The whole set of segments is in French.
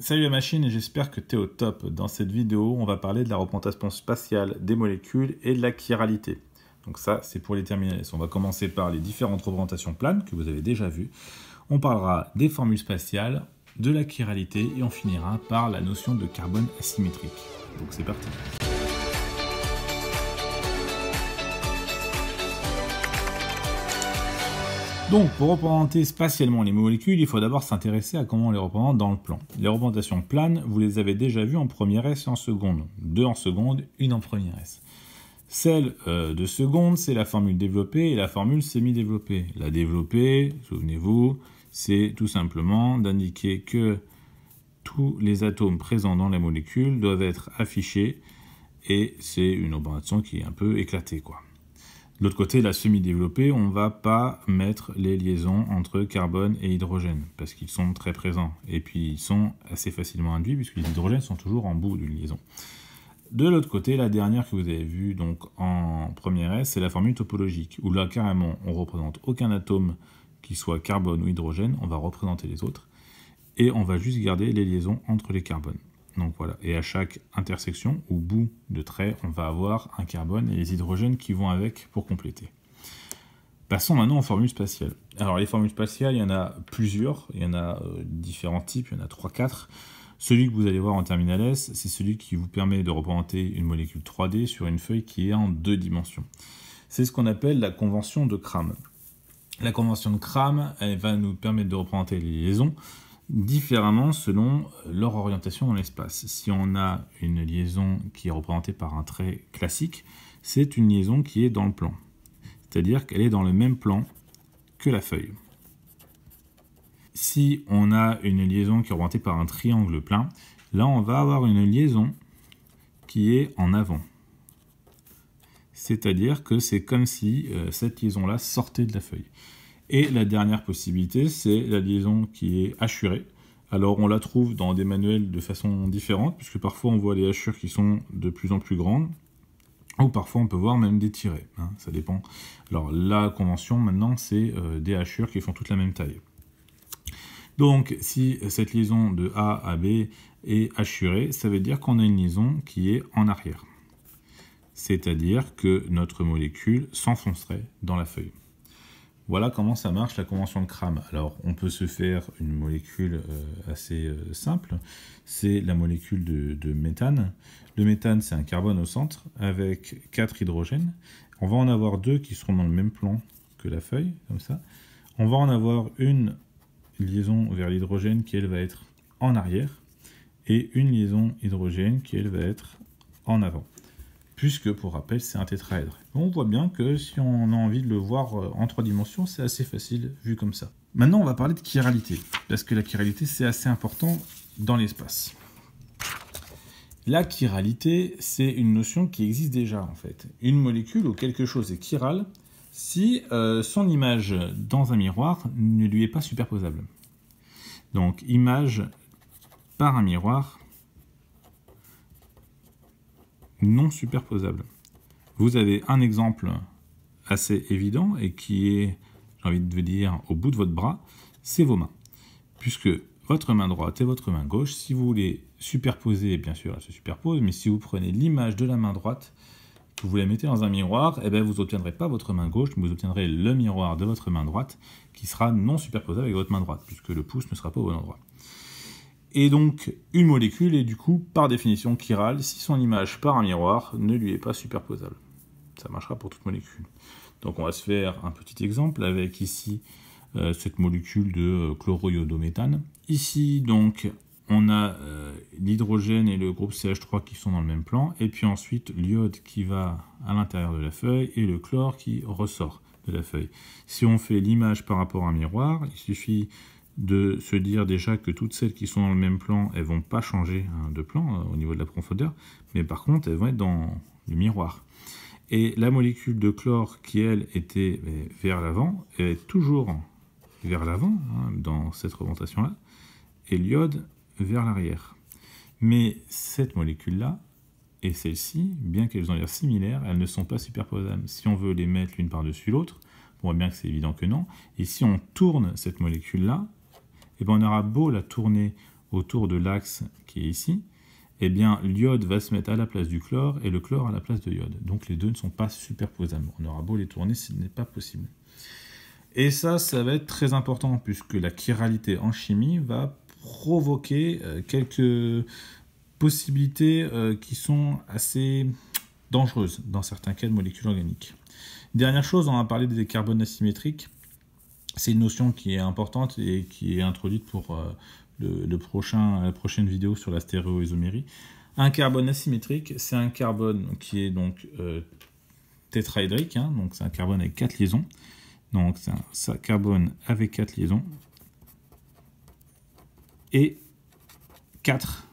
Salut la machine et j'espère que tu es au top. Dans cette vidéo, on va parler de la représentation spatiale des molécules et de la chiralité. Donc ça, c'est pour les terminales. On va commencer par les différentes représentations planes que vous avez déjà vues. On parlera des formules spatiales, de la chiralité et on finira par la notion de carbone asymétrique. Donc c'est parti. Donc, pour représenter spatialement les molécules, il faut d'abord s'intéresser à comment on les représente dans le plan. Les représentations planes, vous les avez déjà vues en première S et en seconde. Deux en seconde, une en première S. Celle euh, de seconde, c'est la formule développée et la formule semi-développée. La développée, souvenez-vous, c'est tout simplement d'indiquer que tous les atomes présents dans la molécule doivent être affichés et c'est une représentation qui est un peu éclatée. quoi. De l'autre côté, la semi-développée, on ne va pas mettre les liaisons entre carbone et hydrogène, parce qu'ils sont très présents. Et puis, ils sont assez facilement induits, puisque les hydrogènes sont toujours en bout d'une liaison. De l'autre côté, la dernière que vous avez vue donc, en première S, c'est la formule topologique, où là, carrément, on ne représente aucun atome qui soit carbone ou hydrogène, on va représenter les autres, et on va juste garder les liaisons entre les carbones. Donc voilà, et à chaque intersection, au bout de trait, on va avoir un carbone et les hydrogènes qui vont avec pour compléter. Passons maintenant aux formules spatiales. Alors les formules spatiales, il y en a plusieurs, il y en a euh, différents types, il y en a 3-4. Celui que vous allez voir en terminal S, c'est celui qui vous permet de représenter une molécule 3D sur une feuille qui est en deux dimensions. C'est ce qu'on appelle la convention de Cram. La convention de Cram, elle va nous permettre de représenter les liaisons, différemment selon leur orientation dans l'espace. Si on a une liaison qui est représentée par un trait classique, c'est une liaison qui est dans le plan. C'est-à-dire qu'elle est dans le même plan que la feuille. Si on a une liaison qui est représentée par un triangle plein, là on va avoir une liaison qui est en avant. C'est-à-dire que c'est comme si euh, cette liaison-là sortait de la feuille. Et la dernière possibilité, c'est la liaison qui est hachurée. Alors on la trouve dans des manuels de façon différente, puisque parfois on voit les hachures qui sont de plus en plus grandes, ou parfois on peut voir même des tirés, hein, ça dépend. Alors la convention maintenant, c'est euh, des hachures qui font toute la même taille. Donc si cette liaison de A à B est hachurée, ça veut dire qu'on a une liaison qui est en arrière. C'est-à-dire que notre molécule s'enfoncerait dans la feuille. Voilà comment ça marche la convention de Cram. Alors on peut se faire une molécule euh, assez euh, simple, c'est la molécule de, méthane. Le méthane c'est un carbone au centre avec quatre hydrogènes. On va en avoir deux qui seront dans le même plan que la feuille, comme ça. On va en avoir une liaison vers l'hydrogène qui elle va être en arrière et une liaison hydrogène qui elle va être en avant puisque pour rappel c'est un tétraèdre. On voit bien que si on a envie de le voir euh, en trois dimensions, c'est assez facile vu comme ça. Maintenant on va parler de chiralité, parce que la chiralité c'est assez important dans l'espace. La chiralité, c'est une notion qui existe déjà en fait. Une molécule ou quelque chose est chiral si euh, son image dans un miroir ne lui est pas superposable. Donc image par un miroir non superposable Vous avez un exemple assez évident et qui est, j'ai envie de vous dire, au bout de votre bras, c'est vos mains. Puisque votre main droite et votre main gauche, si vous voulez superposer, bien sûr, elles se superposent, mais si vous prenez l'image de la main droite, que vous la mettez dans un miroir, et eh bien, vous n'obtiendrez pas votre main gauche, mais vous obtiendrez le miroir de votre main droite qui sera non superposable avec votre main droite, puisque le pouce ne sera pas au bon endroit. Et donc une molécule est du coup, par définition, chirale, si son image par un miroir ne lui est pas superposable. Ça marchera pour toute molécule. Donc on va se faire un petit exemple avec ici euh, cette molécule de euh, chloroiodométhane. Ici donc on a euh, l'hydrogène et le groupe CH3 qui sont dans le même plan, et puis ensuite l'iode qui va à l'intérieur de la feuille et le chlore qui ressort de la feuille. Si on fait l'image par rapport à un miroir, il suffit de se dire déjà que toutes celles qui sont dans le même plan, elles vont pas changer hein, de plan euh, au niveau de la profondeur, mais par contre, elles vont être dans le miroir. Et la molécule de chlore qui, elle, était vers l'avant, elle est toujours vers l'avant, hein, dans cette représentation-là, et l'iode vers l'arrière. Mais cette molécule-là et celle-ci, bien qu'elles ont l'air similaires, elles ne sont pas superposables. Si on veut les mettre l'une par-dessus l'autre, on voit bien que c'est évident que non. Et si on tourne cette molécule-là, et eh bien, on aura beau la tourner autour de l'axe qui est ici, eh bien, l'iode va se mettre à la place du chlore et le chlore à la place de l'iode. Donc, les deux ne sont pas superposables. On aura beau les tourner, ce n'est pas possible. Et ça, ça va être très important, puisque la chiralité en chimie va provoquer euh, quelques possibilités euh, qui sont assez dangereuses dans certains cas de molécules organiques. Dernière chose, on va parlé des carbones asymétriques. C'est une notion qui est importante et qui est introduite pour euh, le, prochain, la prochaine vidéo sur la stéréoisomérie. Un carbone asymétrique, c'est un carbone qui est donc euh, tétrahydrique, hein, donc c'est un carbone avec quatre liaisons. Donc c'est un, carbone avec quatre liaisons et quatre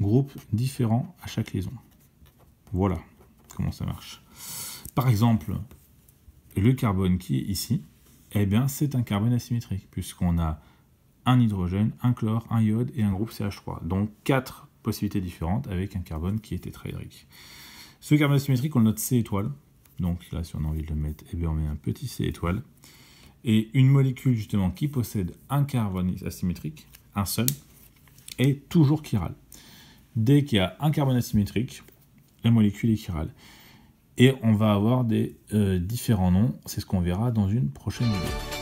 groupes différents à chaque liaison. Voilà comment ça marche. Par exemple, le carbone qui est ici, eh bien c'est un carbone asymétrique, puisqu'on a un hydrogène, un chlore, un iode et un groupe CH3. Donc quatre possibilités différentes avec un carbone qui est tétrahydrique. Ce carbone asymétrique, on le note C étoile. Donc là, si on a envie de le mettre, eh bien, on met un petit C étoile. Et une molécule justement qui possède un carbone asymétrique, un seul, est toujours chirale. Dès qu'il y a un carbone asymétrique, la molécule est chirale et on va avoir des euh, différents noms. C'est ce qu'on verra dans une prochaine vidéo.